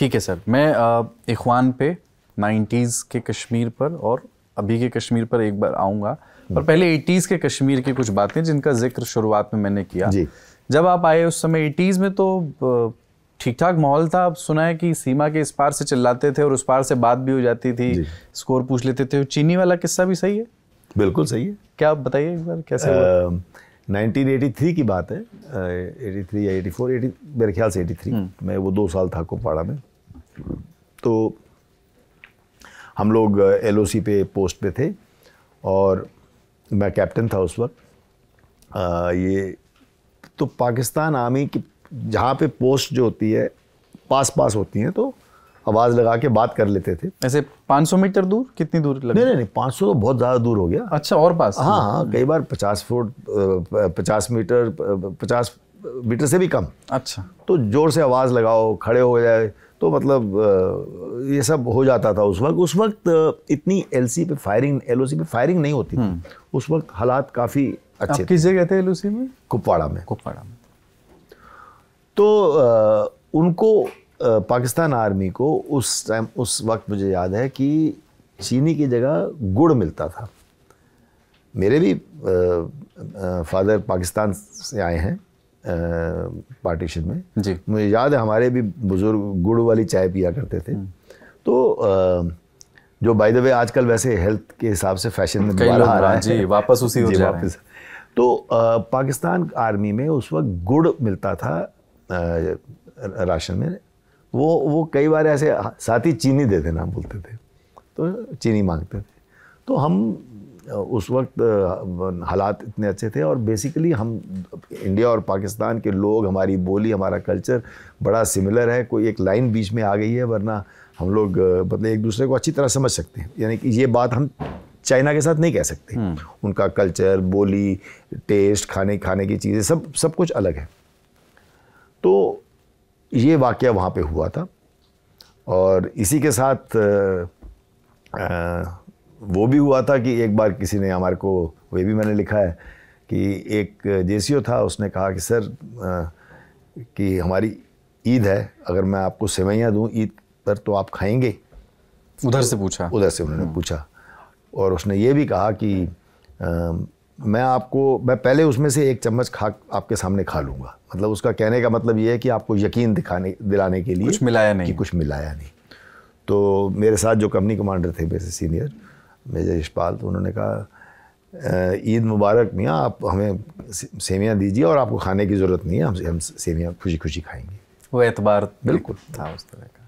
ठीक है सर मैं इखवान पे 90s के कश्मीर पर और अभी के कश्मीर पर एक बार आऊँगा हम्म। पर पहले 80s के कश्मीर की कुछ बातें जिनका जिक्र शुरुआत में मैंने किया जी जब आप आए उस समय 80s में तो ठीक ठाक माहौल था आप सुना है कि सीमा के इस पार से चिल्लाते थे और उस पार से बात भी हो जाती थी स्कोर पूछ लेते थे चीनी वाला किस्सा भी सही है बिल्कुल सही है क्या आप बताइए एक बार कैसे नाइनटीन एटी थ्री की बात है एटी थ्री या एटी फोर एटी मेरे ख्याल से एटी थ्री हम्म। मैं वो दो साल था कुपवाड़ा में तो हम लोग एल पे पोस्ट पे थे और मैं कैप्टन था उस वक्त ये तो पाकिस्तान आर्मी की जहाँ पे पोस्ट जो होती है पास पास होती हैं तो आवाज़ लगा के बात कर लेते थे ऐसे 500 मीटर दूर कितनी दूर लगे? नहीं नहीं नहीं 500 तो बहुत ज़्यादा दूर हो गया अच्छा और पास हाँ हाँ कई बार 50 फुट 50 मीटर 50 मीटर से भी कम अच्छा तो ज़ोर से आवाज़ लगाओ खड़े हो जाए तो मतलब ये सब हो जाता था उस वक्त उस वक्त इतनी सी पे फायरिंग सी पे फायरिंग नहीं होती हम्म। उस वक्त हालात काफ़ी अच्छे किस जगह थे सी में कुपवाड़ा में कुपवाड़ा में तो आ, उनको आ, पाकिस्तान आर्मी को उस टाइम उस वक्त मुझे याद है कि चीनी की जगह गुड़ मिलता था मेरे भी आ, फादर पाकिस्तान से आए हैं पार्टीशन में जी मुझे याद है हमारे भी बुज़ुर्ग गुड़ वाली चाय पिया करते थे हम्म। तो आ, जो बाय द वे आजकल वैसे हेल्थ के हिसाब से फैशन में दोबारा आ रहा हाँ, है जी वापस उसी जी, जा वापस तो आ, पाकिस्तान आर्मी में उस वक्त गुड़ मिलता था आ, राशन में वो वो कई बार ऐसे साथ ही चीनी दे देना बोलते थे तो चीनी मांगते थे तो हम उस वक्त हालात इतने अच्छे थे और बेसिकली हम इंडिया और पाकिस्तान के लोग हमारी बोली हमारा कल्चर बड़ा सिमिलर है कोई एक लाइन बीच में आ गई है वरना हम लोग मतलब एक दूसरे को अच्छी तरह समझ सकते हैं यानी कि ये बात हम चाइना के साथ नहीं कह सकते हम्म। उनका कल्चर बोली टेस्ट खाने खाने की चीज़ें सब सब कुछ अलग है तो ये वाक़ वहाँ पे हुआ था और इसी के साथ आ, आ, वो भी हुआ था कि एक बार किसी ने हमारे को वे भी मैंने लिखा है कि एक जे था उसने कहा कि सर आ, कि हमारी ईद है अगर मैं आपको सेवैयाँ दूँ ईद पर तो आप खाएंगे उधर से पूछा उधर से उन्होंने हाँ। पूछा और उसने ये भी कहा कि आ, मैं आपको मैं पहले उसमें से एक चम्मच खा आपके सामने खा लूँगा मतलब उसका कहने का मतलब ये है कि आपको यकीन दिखाने दिलाने के लिए कुछ मिलाया नहीं कि कुछ मिलाया नहीं तो मेरे साथ जो कंपनी कमांडर थे मेरे सीनियर मेजर इशपाल तो उन्होंने कहा ईद मुबारक मियाँ आप हमें सेवियाँ दीजिए और आपको खाने की ज़रूरत नहीं है हम हम सेवियाँ खुशी खुशी खाएंगे वो एतबार बिल्कुल था उस तरह का